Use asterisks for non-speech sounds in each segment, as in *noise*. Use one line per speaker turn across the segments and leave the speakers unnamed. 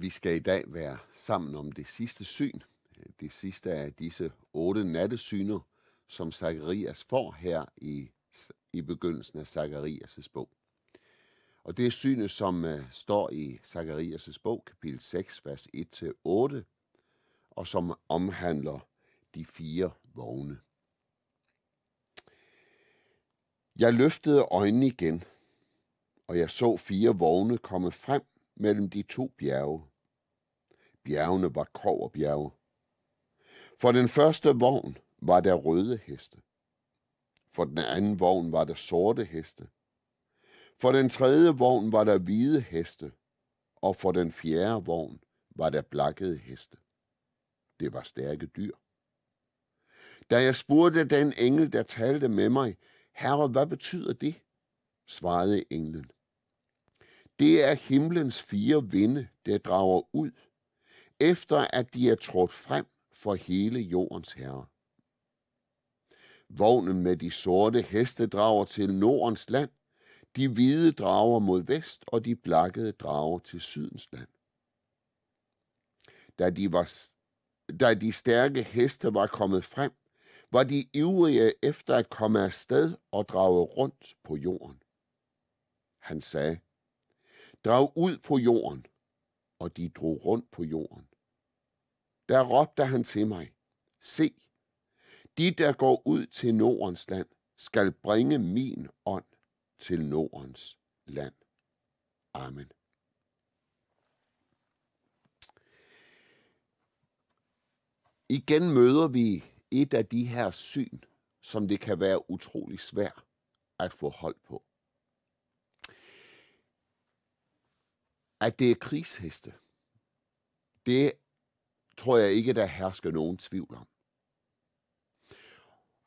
Vi skal i dag være sammen om det sidste syn, det sidste af disse otte nattesyner, som Zakarias får her i, i begyndelsen af Zakarias' bog. Og det er synet, som uh, står i Zakarias' bog, kapitel 6, vers 1-8, og som omhandler de fire vogne. Jeg løftede øjnene igen, og jeg så fire vogne komme frem mellem de to bjerge. Bjergene var bjerge. For den første vogn var der røde heste. For den anden vogn var der sorte heste. For den tredje vogn var der hvide heste. Og for den fjerde vogn var der blakkede heste. Det var stærke dyr. Da jeg spurgte den engel, der talte med mig, Herre, hvad betyder det? svarede englen. Det er himlens fire vinde, der drager ud, efter at de er trådt frem for hele jordens herre. Vognen med de sorte heste drager til Nordens land, de hvide drager mod vest, og de blakkede drager til sydens land. Da de, var, da de stærke heste var kommet frem, var de ivrige efter at komme afsted og drage rundt på jorden. Han sagde, Drag ud på jorden, og de drog rundt på jorden. Der råbte han til mig, se, de der går ud til Nordens land, skal bringe min ånd til Nordens land. Amen. Igen møder vi et af de her syn, som det kan være utrolig svært at få hold på. At det er krigsheste, det tror jeg ikke, der hersker nogen tvivl om.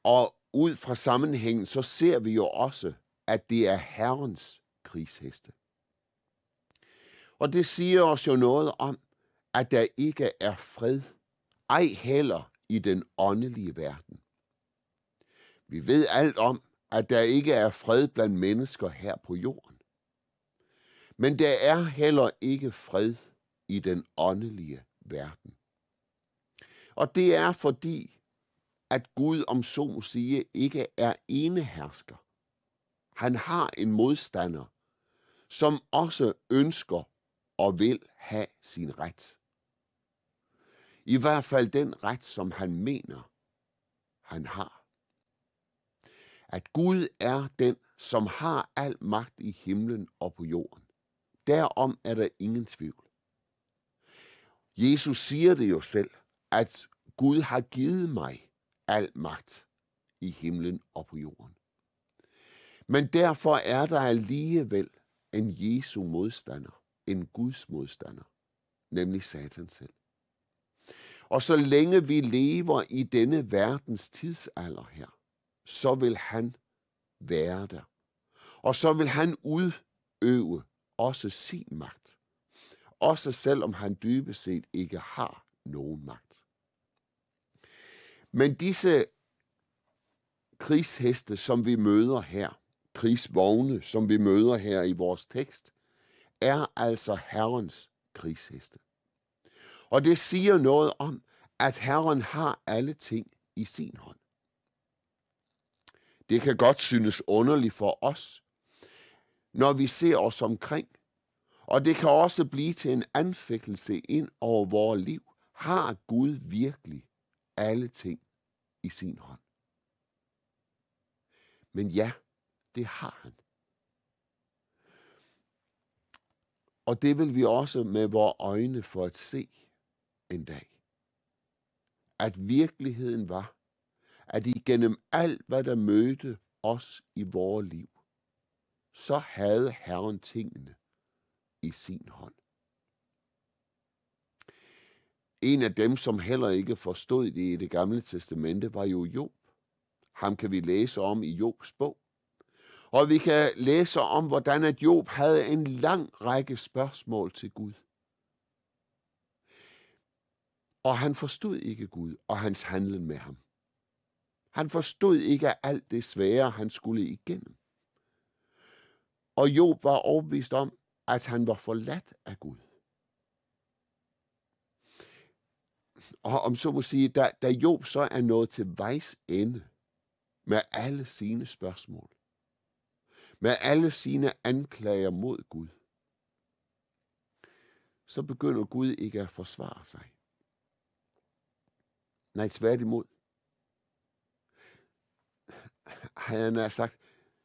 Og ud fra sammenhængen, så ser vi jo også, at det er herrens krigsheste. Og det siger os jo noget om, at der ikke er fred, ej heller i den åndelige verden. Vi ved alt om, at der ikke er fred blandt mennesker her på jorden. Men der er heller ikke fred i den åndelige verden. Og det er fordi, at Gud, om så må sige, ikke er enehersker. Han har en modstander, som også ønsker og vil have sin ret. I hvert fald den ret, som han mener, han har. At Gud er den, som har al magt i himlen og på jorden Derom er der ingen tvivl. Jesus siger det jo selv, at Gud har givet mig al magt i himlen og på jorden. Men derfor er der alligevel en Jesu modstander, en Guds modstander, nemlig Satan selv. Og så længe vi lever i denne verdens tidsalder her, så vil han være der. Og så vil han udøve også sin magt. Også selvom han dybest set ikke har nogen magt. Men disse krigsheste, som vi møder her, krigsvogne, som vi møder her i vores tekst, er altså Herrens krigsheste. Og det siger noget om, at Herren har alle ting i sin hånd. Det kan godt synes underligt for os, når vi ser os omkring. Og det kan også blive til en anfægtelse ind over vores liv. Har Gud virkelig alle ting i sin hånd? Men ja, det har han. Og det vil vi også med vores øjne for at se en dag. At virkeligheden var, at igennem alt, hvad der mødte os i vores liv, så havde Herren tingene i sin hånd. En af dem, som heller ikke forstod det i det gamle testamente, var jo Job. Ham kan vi læse om i Jobs bog. Og vi kan læse om, hvordan at Job havde en lang række spørgsmål til Gud. Og han forstod ikke Gud og hans handlen med ham. Han forstod ikke alt det svære, han skulle igennem. Og Job var overbevist om, at han var forladt af Gud. Og om så må sige, da, da Job så er nået til vejs ende med alle sine spørgsmål, med alle sine anklager mod Gud, så begynder Gud ikke at forsvare sig. Nej, tværtimod. Han har sagt,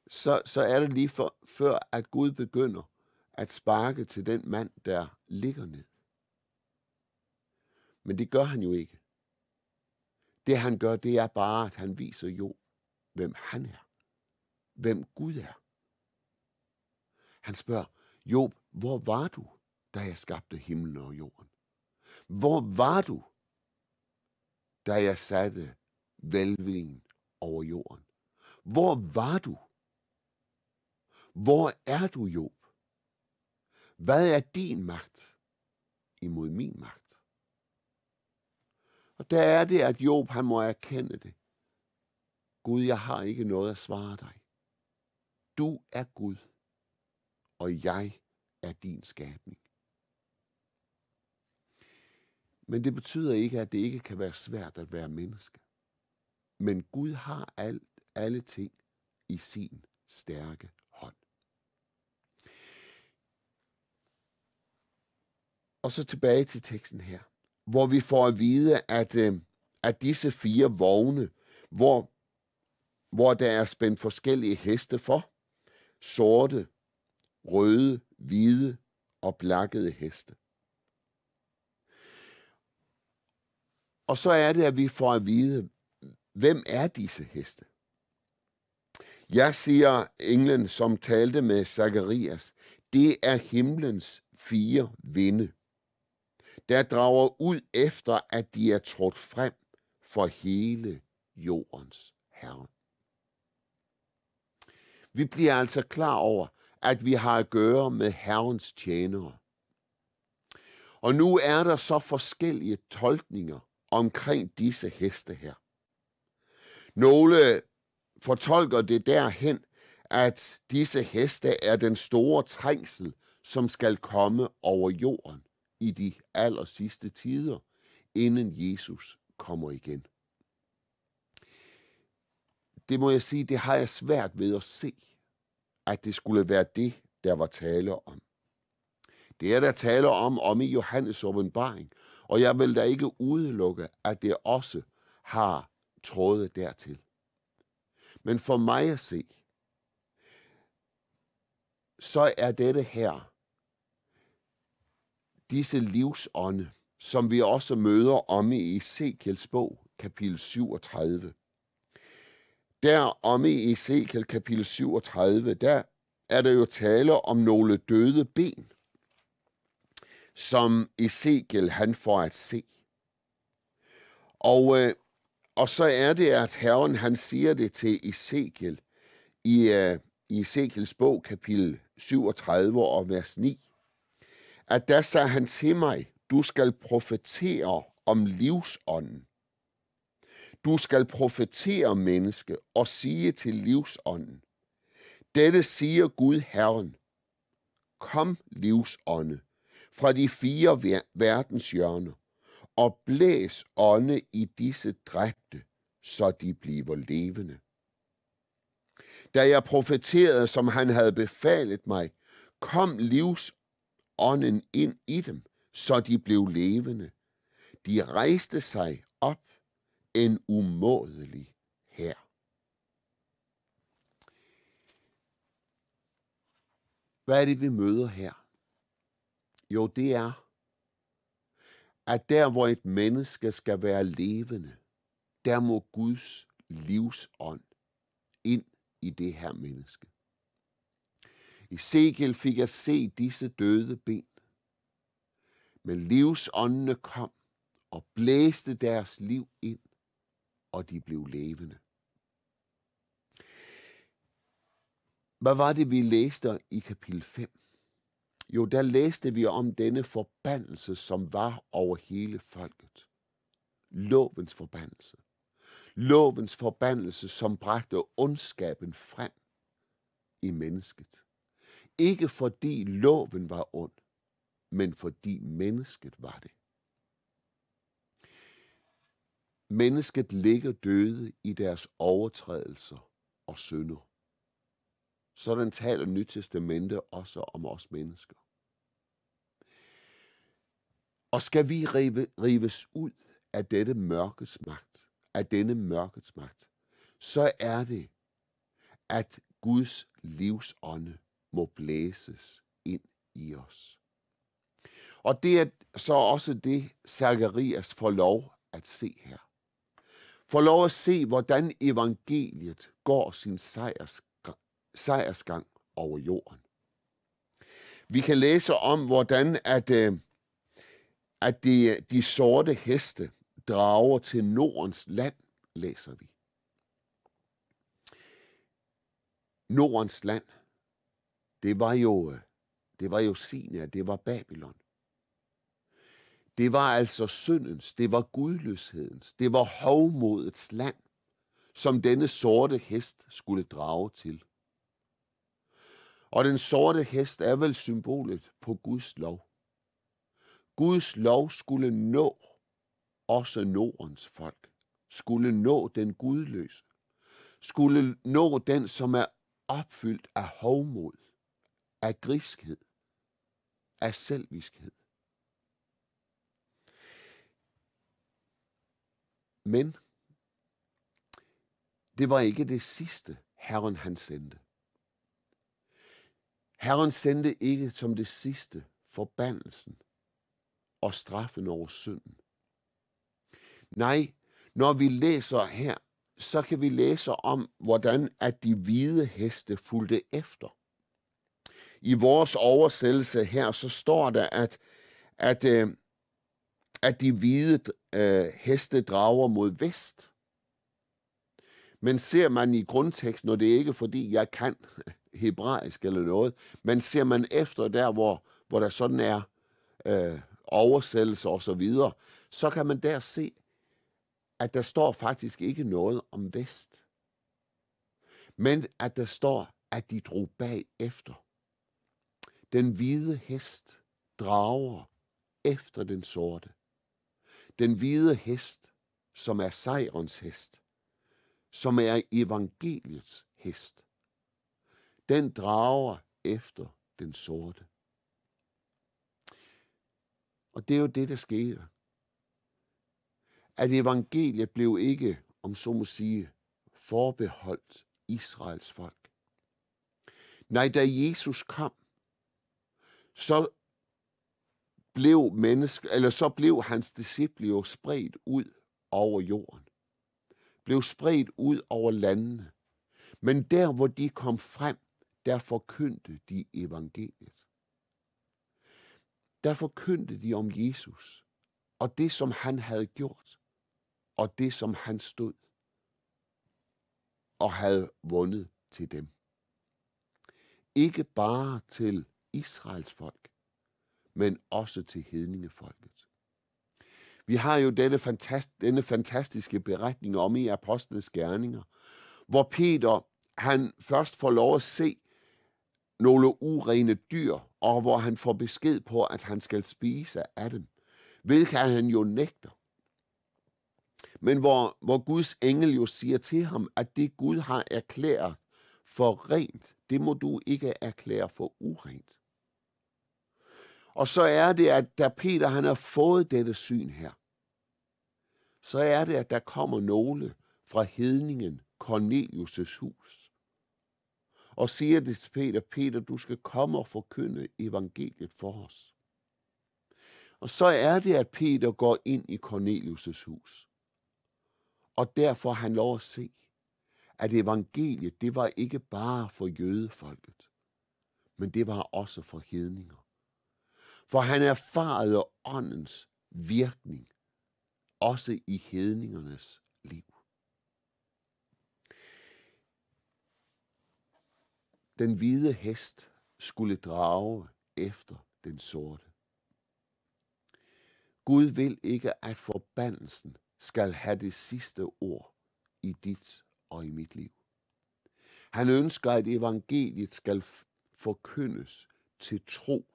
så, så er det lige for, før, at Gud begynder at sparke til den mand, der ligger ned. Men det gør han jo ikke. Det han gør, det er bare, at han viser jo, hvem han er. Hvem Gud er. Han spørger, Job, hvor var du, da jeg skabte himlen og jorden? Hvor var du, da jeg satte velvingen over jorden? Hvor var du, hvor er du, Job? Hvad er din magt imod min magt? Og der er det, at Job han må erkende det. Gud, jeg har ikke noget at svare dig. Du er Gud, og jeg er din skabning. Men det betyder ikke, at det ikke kan være svært at være menneske. Men Gud har alt, alle ting i sin stærke Og så tilbage til teksten her, hvor vi får at vide, at, øh, at disse fire vogne, hvor, hvor der er spændt forskellige heste for, sorte, røde, hvide og blakkede heste. Og så er det, at vi får at vide, hvem er disse heste? Jeg siger englen, som talte med Zacharias, det er himlens fire vinde der drager ud efter, at de er trådt frem for hele jordens herre. Vi bliver altså klar over, at vi har at gøre med herrens tjenere. Og nu er der så forskellige tolkninger omkring disse heste her. Nogle fortolker det derhen, at disse heste er den store trængsel, som skal komme over jorden i de aller sidste tider, inden Jesus kommer igen. Det må jeg sige, det har jeg svært ved at se, at det skulle være det, der var tale om. Det er der taler om, om i Johannes åbenbaring, og jeg vil da ikke udelukke, at det også har trådet dertil. Men for mig at se, så er dette her disse livsånde, som vi også møder om i Ezekiels bog, kapitel 37. Der om i Ezekiel kapitel 37, der er der jo tale om nogle døde ben, som Ezekiel han får at se. Og, øh, og så er det, at Herren han siger det til Ezekiel i, øh, i Ezekiels bog, kapitel 37 og vers 9 at der sagde han til mig, du skal profetere om livsånden. Du skal profetere, menneske, og sige til livsånden. Dette siger Gud Herren. Kom, livsånde, fra de fire verdens hjørner og blæs ånde i disse dræbte, så de bliver levende. Da jeg profeterede, som han havde befalet mig, kom livs ånden ind i dem, så de blev levende. De rejste sig op, en umådelig her. Hvad er det, vi møder her? Jo, det er, at der, hvor et menneske skal være levende, der må Guds livsånd ind i det her menneske. I Segel fik jeg se disse døde ben. Men livsåndene kom og blæste deres liv ind, og de blev levende. Hvad var det, vi læste i kapitel 5? Jo, der læste vi om denne forbandelse, som var over hele folket. Lovens forbandelse. Lovens forbandelse, som bragte ondskaben frem i mennesket. Ikke fordi loven var ond, men fordi mennesket var det. Mennesket ligger døde i deres overtrædelser og synder. Sådan taler Nyt også om os mennesker. Og skal vi rive, rives ud af dette mørkets magt, af denne mørkets magt, så er det, at Guds livsånde må blæses ind i os. Og det er så også det, Sergerias får lov at se her. Får lov at se, hvordan evangeliet går sin sejrs, sejrsgang over jorden. Vi kan læse om, hvordan at, øh, at de, de sorte heste drager til Nordens land, læser vi. Nordens land det var jo, øh, det var jo Sina, det var Babylon. Det var altså syndens, det var gudløshedens, det var hovmodets land, som denne sorte hest skulle drage til. Og den sorte hest er vel symbolet på Guds lov. Guds lov skulle nå også Nordens folk, skulle nå den gudløse, skulle nå den, som er opfyldt af hovmod af griskhed, af selviskhed. Men det var ikke det sidste, Herren han sendte. Herren sendte ikke som det sidste forbandelsen og straffen over synden. Nej, når vi læser her, så kan vi læse om, hvordan at de hvide heste fulgte efter i vores oversættelse her, så står der, at, at, øh, at de hvide øh, heste drager mod vest. Men ser man i grundteksten, og det er ikke fordi, jeg kan *laughs* hebraisk eller noget, men ser man efter der, hvor, hvor der sådan er øh, oversættelse og så videre, så kan man der se, at der står faktisk ikke noget om vest. Men at der står, at de drog bag efter. Den hvide hest drager efter den sorte. Den hvide hest, som er sejrens hest, som er evangeliets hest. Den drager efter den sorte. Og det er jo det, der sker. At evangeliet blev ikke, om så må sige, forbeholdt Israels folk. Nej, da Jesus kom, så blev, menneske, eller så blev hans disciple jo spredt ud over jorden. Blev spredt ud over landene. Men der, hvor de kom frem, der forkyndte de evangeliet. Der forkyndte de om Jesus og det, som han havde gjort, og det, som han stod og havde vundet til dem. Ikke bare til Israels folk, men også til hedningefolket. Vi har jo denne, fantast, denne fantastiske beretning om i Apostlenes Gerninger, hvor Peter han først får lov at se nogle urene dyr, og hvor han får besked på, at han skal spise af dem, hvilket han jo nægter. Men hvor, hvor Guds engel jo siger til ham, at det Gud har erklæret for rent, det må du ikke erklære for urent. Og så er det, at da Peter han har fået dette syn her, så er det, at der kommer nogle fra hedningen Cornelius' hus og siger det til Peter, Peter, du skal komme og forkynde evangeliet for os. Og så er det, at Peter går ind i Cornelius' hus. Og derfor har han lov at se, at evangeliet, det var ikke bare for jødefolket, men det var også for hedninger. For han erfarede åndens virkning, også i hedningernes liv. Den hvide hest skulle drage efter den sorte. Gud vil ikke, at forbandelsen skal have det sidste ord i dit og i mit liv. Han ønsker, at evangeliet skal forkyndes til tro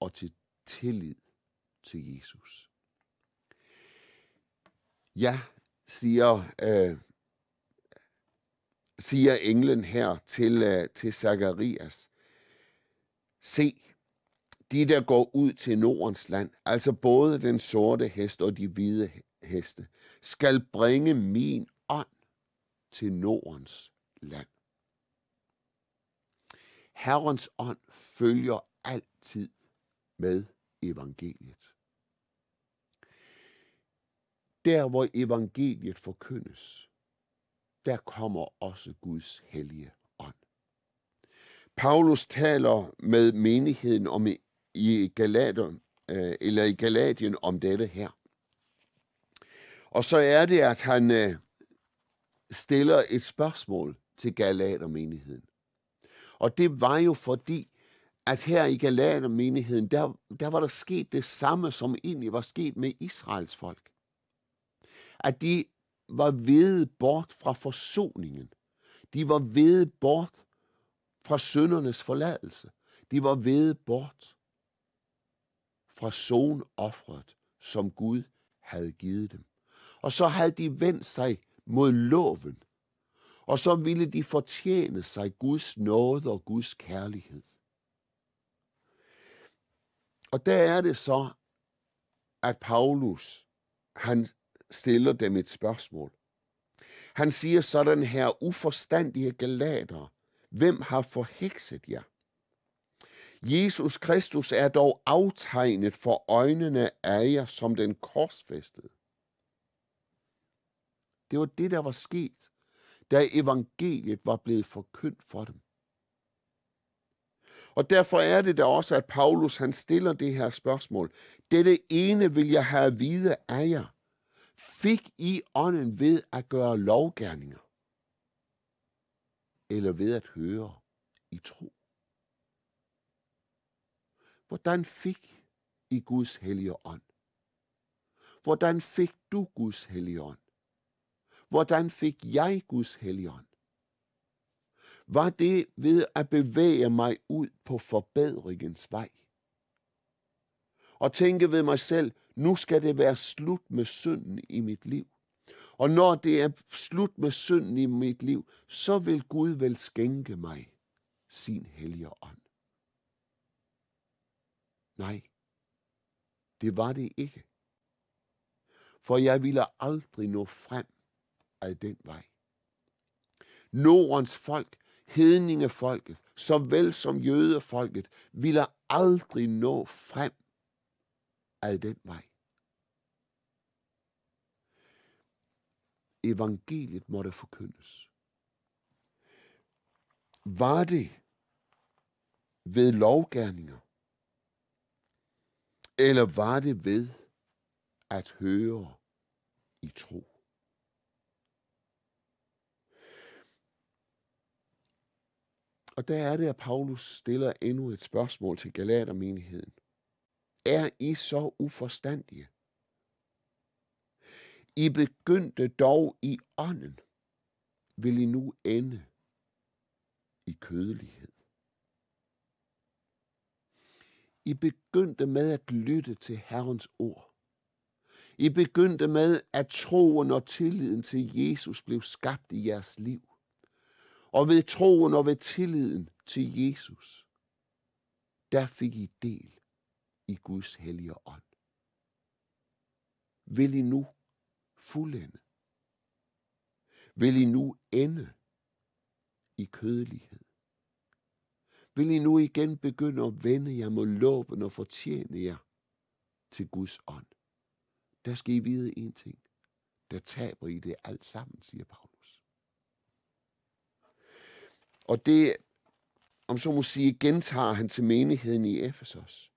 og til tillid til Jesus. Ja, siger, øh, siger englen her til, øh, til Zakarias. Se, de der går ud til Nordens land, altså både den sorte hest og de hvide heste, skal bringe min ånd til Nordens land. Herrens ånd følger altid med evangeliet. Der, hvor evangeliet forkyndes, der kommer også Guds hellige ånd. Paulus taler med menigheden om i Galater, øh, eller i Galatien om dette her. Og så er det, at han øh, stiller et spørgsmål til Galatermenigheden. Og det var jo fordi, at her i Galatermenigheden, der, der var der sket det samme, som egentlig var sket med Israels folk. At de var ved bort fra forsoningen. De var ved bort fra søndernes forladelse. De var ved bort fra sonoffret, som Gud havde givet dem. Og så havde de vendt sig mod loven, og så ville de fortjene sig Guds nåde og Guds kærlighed. Og der er det så, at Paulus, han stiller dem et spørgsmål. Han siger sådan her, uforstandige galater, hvem har forhekset jer? Jesus Kristus er dog aftegnet for øjnene af jer som den korsfæstede. Det var det, der var sket, da evangeliet var blevet forkyndt for dem. Og derfor er det da også, at Paulus han stiller det her spørgsmål. Dette ene vil jeg have at vide af jer. Fik I ånden ved at gøre lovgærninger? Eller ved at høre i tro? Hvordan fik I Guds hellige ånd? Hvordan fik du Guds hellige ånd? Hvordan fik jeg Guds hellige ånd? var det ved at bevæge mig ud på forbedringens vej. Og tænke ved mig selv, nu skal det være slut med synden i mit liv. Og når det er slut med synden i mit liv, så vil Gud vel skænke mig sin hellige ånd. Nej, det var det ikke. For jeg ville aldrig nå frem af den vej. Nordens folk Hedningefolket, såvel som jødefolket, ville aldrig nå frem ad den vej. Evangeliet måtte forkyndes. Var det ved lovgærninger? Eller var det ved at høre i tro? Og der er det, at Paulus stiller endnu et spørgsmål til Galatermenigheden. Er I så uforstandige? I begyndte dog i ånden. Vil I nu ende i kødelighed? I begyndte med at lytte til Herrens ord. I begyndte med, at troen og tilliden til Jesus blev skabt i jeres liv og ved troen og ved tilliden til Jesus, der fik I del i Guds hellige ånd. Vil I nu fuldende? Vil I nu ende i kødelighed? Vil I nu igen begynde at vende jer mod loven og fortjene jer til Guds ånd? Der skal I vide en ting. Der taber I det alt sammen, siger Paulus. Og det, om så må sige, gentager han til menigheden i Efesos.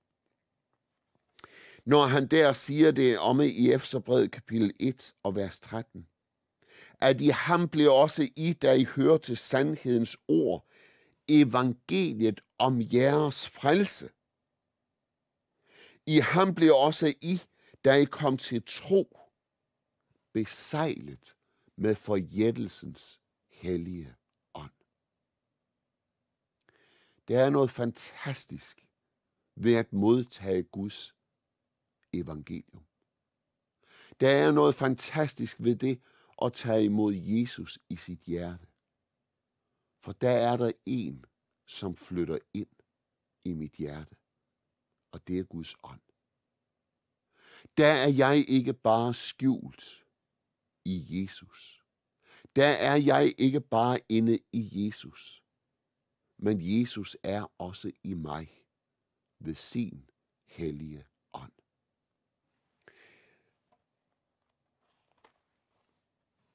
Når han der siger det om i Efeserbrevet kapitel 1 og vers 13, at i ham blev også I, da I hørte sandhedens ord, evangeliet om jeres frelse. I ham blev også I, da I kom til tro, besejlet med forjættelsens hellige der er noget fantastisk ved at modtage Guds evangelium. Der er noget fantastisk ved det at tage imod Jesus i sit hjerte. For der er der en, som flytter ind i mit hjerte, og det er Guds ånd. Der er jeg ikke bare skjult i Jesus. Der er jeg ikke bare inde i Jesus men Jesus er også i mig ved sin hellige ånd.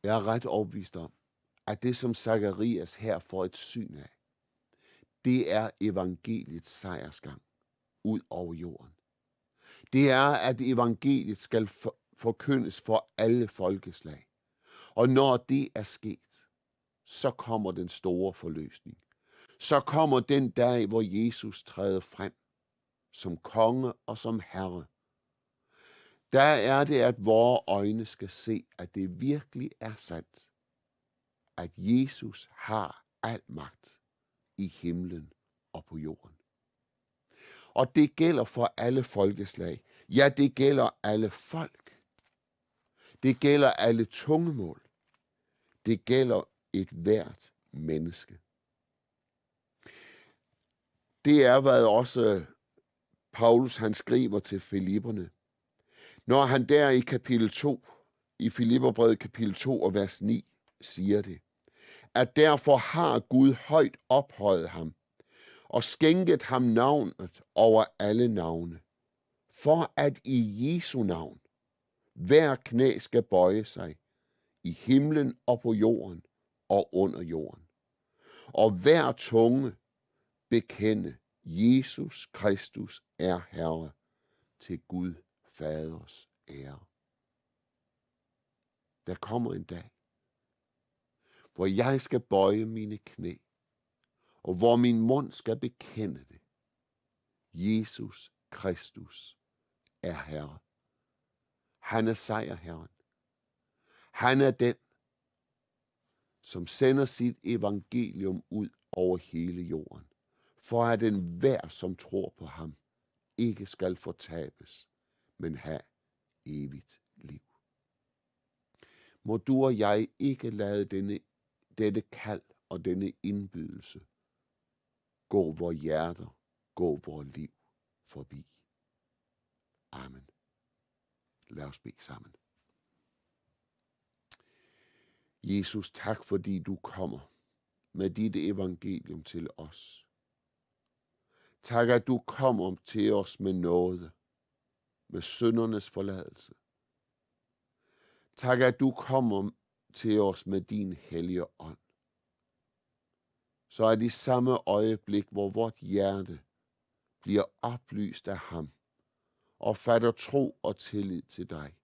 Jeg er ret overbevist om, at det, som Zacharias her får et syn af, det er evangeliets sejrsgang ud over jorden. Det er, at evangeliet skal for, forkyndes for alle folkeslag. Og når det er sket, så kommer den store forløsning så kommer den dag, hvor Jesus træder frem som konge og som herre. Der er det, at vores øjne skal se, at det virkelig er sandt, at Jesus har al magt i himlen og på jorden. Og det gælder for alle folkeslag. Ja, det gælder alle folk. Det gælder alle tungemål. Det gælder et hvert menneske det er, hvad også øh, Paulus han skriver til Filipperne. Når han der i kapitel 2, i Filipperbrevet kapitel 2 og vers 9, siger det, at derfor har Gud højt ophøjet ham og skænket ham navnet over alle navne, for at i Jesu navn hver knæ skal bøje sig i himlen og på jorden og under jorden, og hver tunge bekende, Jesus Kristus er Herre til Gud Faders ære. Der kommer en dag, hvor jeg skal bøje mine knæ, og hvor min mund skal bekende det. Jesus Kristus er Herre. Han er sejrherren. Han er den, som sender sit evangelium ud over hele jorden for at hver, som tror på ham, ikke skal fortabes, men have evigt liv. Må du og jeg ikke lade denne, dette kald og denne indbydelse gå vores hjerter, gå vores liv forbi. Amen. Lad os bede sammen. Jesus, tak fordi du kommer med dit evangelium til os. Tak, at du kom om til os med nåde, med syndernes forladelse. Tak, at du kom om til os med din hellige ånd. Så er det samme øjeblik, hvor vort hjerte bliver oplyst af ham og fatter tro og tillid til dig,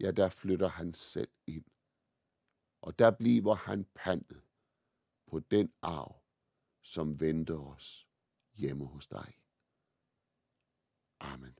ja, der flytter han selv ind. Og der bliver han pantet på den arv, som venter os hjemme hos dig. Amen.